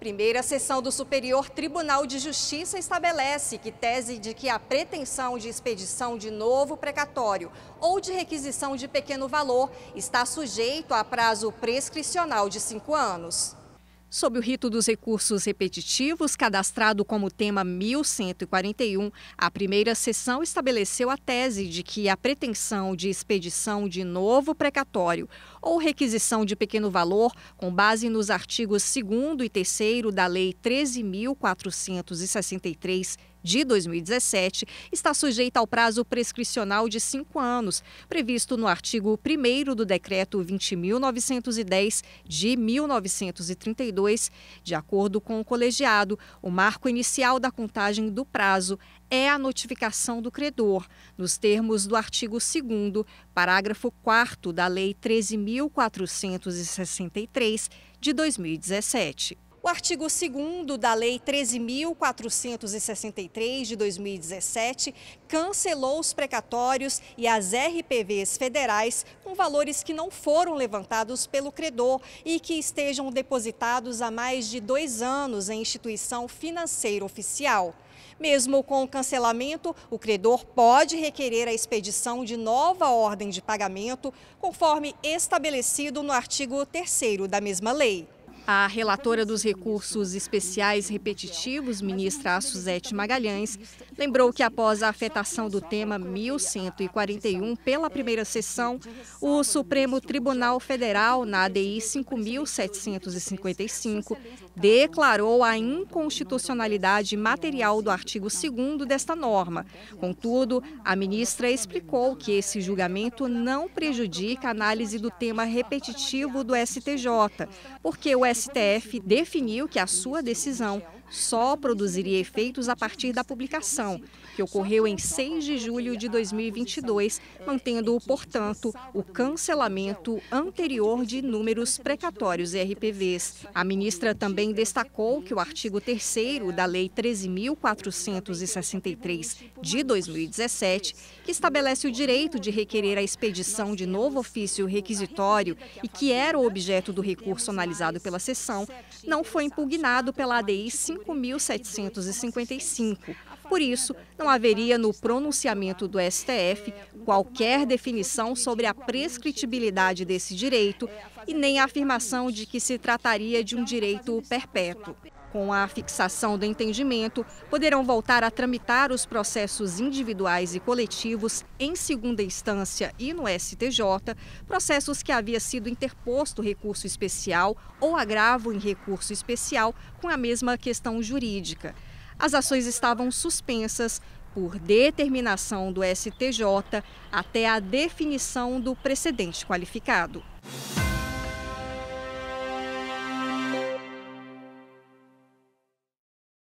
Primeira sessão do Superior Tribunal de Justiça estabelece que tese de que a pretensão de expedição de novo precatório ou de requisição de pequeno valor está sujeito a prazo prescricional de cinco anos. Sob o rito dos recursos repetitivos, cadastrado como tema 1141, a primeira sessão estabeleceu a tese de que a pretensão de expedição de novo precatório ou requisição de pequeno valor, com base nos artigos 2 e 3 da Lei 13.463 de 2017 está sujeita ao prazo prescricional de cinco anos, previsto no artigo 1 do Decreto 20.910 de 1932. De acordo com o colegiado, o marco inicial da contagem do prazo é a notificação do credor, nos termos do artigo 2, parágrafo 4 da Lei 13.463 de 2017. O artigo 2 da Lei 13.463 de 2017 cancelou os precatórios e as RPVs federais com valores que não foram levantados pelo credor e que estejam depositados há mais de dois anos em instituição financeira oficial. Mesmo com o cancelamento, o credor pode requerer a expedição de nova ordem de pagamento, conforme estabelecido no artigo 3 da mesma lei. A relatora dos recursos especiais repetitivos, ministra Suzete Magalhães, lembrou que após a afetação do tema 1141 pela primeira sessão, o Supremo Tribunal Federal, na ADI 5755, declarou a inconstitucionalidade material do artigo 2 desta norma. Contudo, a ministra explicou que esse julgamento não prejudica a análise do tema repetitivo do STJ, porque o STF definiu que a sua decisão só produziria efeitos a partir da publicação, que ocorreu em 6 de julho de 2022, mantendo, portanto, o cancelamento anterior de números precatórios e RPVs. A ministra também destacou que o artigo 3 da Lei 13.463 de 2017, que estabelece o direito de requerer a expedição de novo ofício requisitório e que era o objeto do recurso analisado pela sessão, não foi impugnado pela ADI 5.755. Por isso, não haveria no pronunciamento do STF qualquer definição sobre a prescritibilidade desse direito e nem a afirmação de que se trataria de um direito perpétuo. Com a fixação do entendimento, poderão voltar a tramitar os processos individuais e coletivos em segunda instância e no STJ, processos que havia sido interposto recurso especial ou agravo em recurso especial com a mesma questão jurídica. As ações estavam suspensas por determinação do STJ até a definição do precedente qualificado.